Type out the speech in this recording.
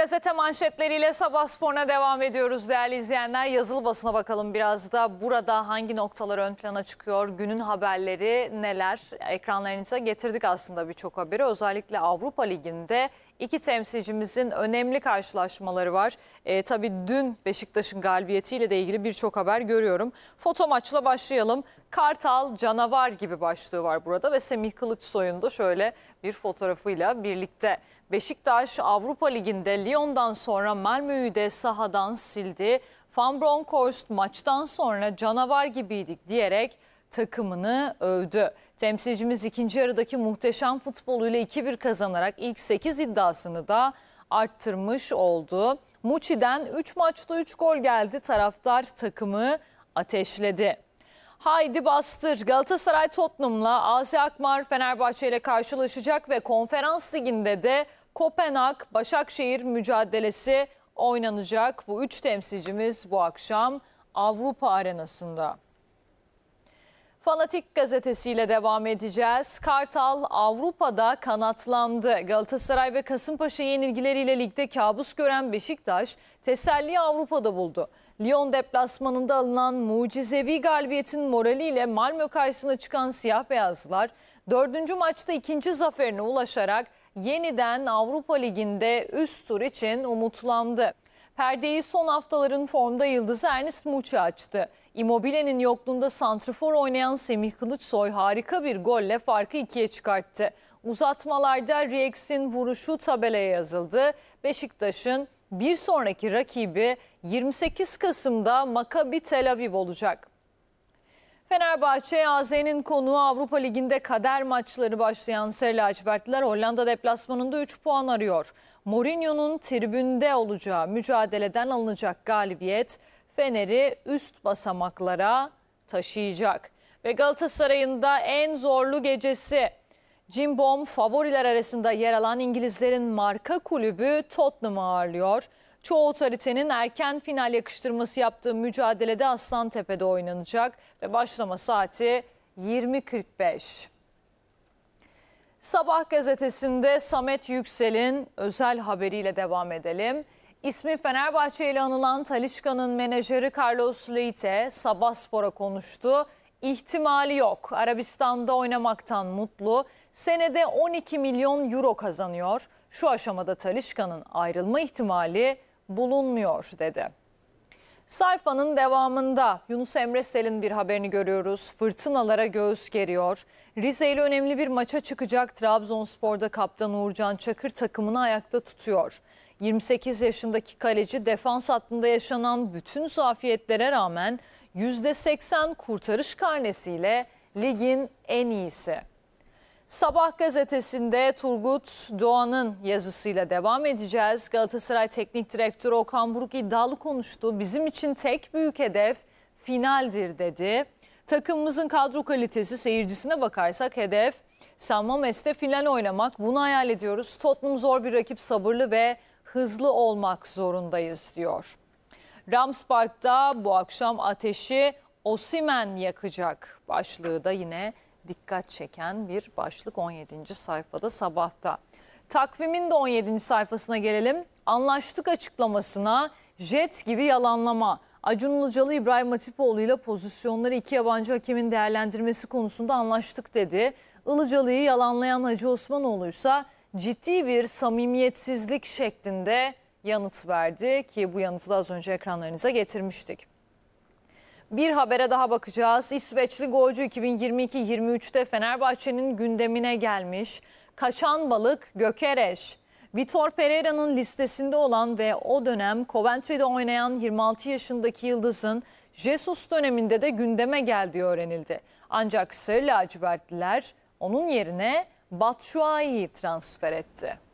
Gazete manşetleriyle sabah sporuna devam ediyoruz değerli izleyenler. Yazılı basına bakalım biraz da burada hangi noktalar ön plana çıkıyor, günün haberleri neler? Ekranlarınıza getirdik aslında birçok haberi. Özellikle Avrupa Ligi'nde iki temsilcimizin önemli karşılaşmaları var. E, tabii dün Beşiktaş'ın galibiyetiyle de ilgili birçok haber görüyorum. Foto maçla başlayalım. Kartal canavar gibi başlığı var burada ve Semih Kılıçsoy'un da şöyle bir fotoğrafıyla birlikte. Beşiktaş Avrupa Ligi'nde Lyon'dan sonra Malmö'yü de sahadan sildi. Van Bronckhorst maçtan sonra canavar gibiydik diyerek takımını övdü. Temsilcimiz ikinci yarıdaki muhteşem futboluyla 2-1 kazanarak ilk 8 iddiasını da arttırmış oldu. Muçi'den 3 maçta 3 gol geldi. Taraftar takımı ateşledi. Haydi bastır. Galatasaray Tottenham'la, Azi Akmar Fenerbahçe ile karşılaşacak ve Konferans Ligi'nde de Kopenhag Başakşehir mücadelesi oynanacak. Bu üç temsilcimiz bu akşam Avrupa arenasında. Fanatik gazetesiyle devam edeceğiz. Kartal Avrupa'da kanatlandı. Galatasaray ve Kasımpaşa yenilgileriyle ligde kabus gören Beşiktaş teselli Avrupa'da buldu. Lyon deplasmanında alınan mucizevi galibiyetin moraliyle Malmö karşısına çıkan siyah beyazlar dördüncü maçta ikinci zaferine ulaşarak yeniden Avrupa Ligi'nde üst tur için umutlandı. Perdeyi son haftaların formda yıldızı Ernest Muçi açtı. Immobile'nin yokluğunda santrifor oynayan Semih Kılıçsoy harika bir golle farkı ikiye çıkarttı. Uzatmalarda Riex'in vuruşu tabelaya yazıldı. Beşiktaş'ın bir sonraki rakibi 28 Kasım'da Maccabi Tel Aviv olacak. Fenerbahçe AZ'nin konuğu Avrupa Ligi'nde kader maçları başlayan Sarı Lacivertliler Hollanda deplasmanında 3 puan arıyor. Mourinho'nun tribünde olacağı mücadeleden alınacak galibiyet Fener'i üst basamaklara taşıyacak. Ve Galatasaray'ın da en zorlu gecesi. Jim Bomb favoriler arasında yer alan İngilizlerin marka kulübü Tottenham'ı ağırlıyor. Çoğu otoritenin erken final yakıştırması yaptığı mücadelede Aslan Tepe'de oynanacak ve başlama saati 20.45. Sabah gazetesinde Samet Yüksel'in özel haberiyle devam edelim. İsmi Fenerbahçe ile anılan Talişka'nın menajeri Carlos Leite Sabah Spor'a konuştu. İhtimali yok. Arabistan'da oynamaktan mutlu. Senede 12 milyon euro kazanıyor. Şu aşamada Talişka'nın ayrılma ihtimali bulunmuyor dedi. Sayfanın devamında Yunus Emre Sel'in bir haberini görüyoruz. Fırtınalara göğüs geriyor. Rize ile önemli bir maça çıkacak Trabzonspor'da kaptan Uğurcan Çakır takımını ayakta tutuyor. 28 yaşındaki kaleci defans hattında yaşanan bütün zafiyetlere rağmen %80 kurtarış karnesiyle ligin en iyisi. Sabah gazetesinde Turgut Doğan'ın yazısıyla devam edeceğiz. Galatasaray Teknik Direktörü Okan Buruk iddialı konuştu. Bizim için tek büyük hedef finaldir dedi. Takımımızın kadro kalitesi seyircisine bakarsak hedef San Mames'te final oynamak. Bunu hayal ediyoruz. Tottenham zor bir rakip sabırlı ve hızlı olmak zorundayız diyor. Rams Park'ta bu akşam ateşi Osimen yakacak başlığı da yine dikkat çeken bir başlık 17. sayfada sabahta. Takvimin de 17. sayfasına gelelim. Anlaştık açıklamasına jet gibi yalanlama. Acun Ilıcalı İbrahim Atipoğlu ile pozisyonları iki yabancı hakemin değerlendirmesi konusunda anlaştık dedi. Ilıcalı'yı yalanlayan Hacı Osmanoğlu ise ciddi bir samimiyetsizlik şeklinde yanıt verdi ki bu yanıtı da az önce ekranlarınıza getirmiştik. Bir habere daha bakacağız. İsveçli golcü 2022-23'te Fenerbahçe'nin gündemine gelmiş. Kaçan balık Gökereş. Vitor Pereira'nın listesinde olan ve o dönem Coventry'de oynayan 26 yaşındaki yıldızın Jesus döneminde de gündeme geldiği öğrenildi. Ancak Sarı lacivertliler onun yerine Batshuayi'yi transfer etti.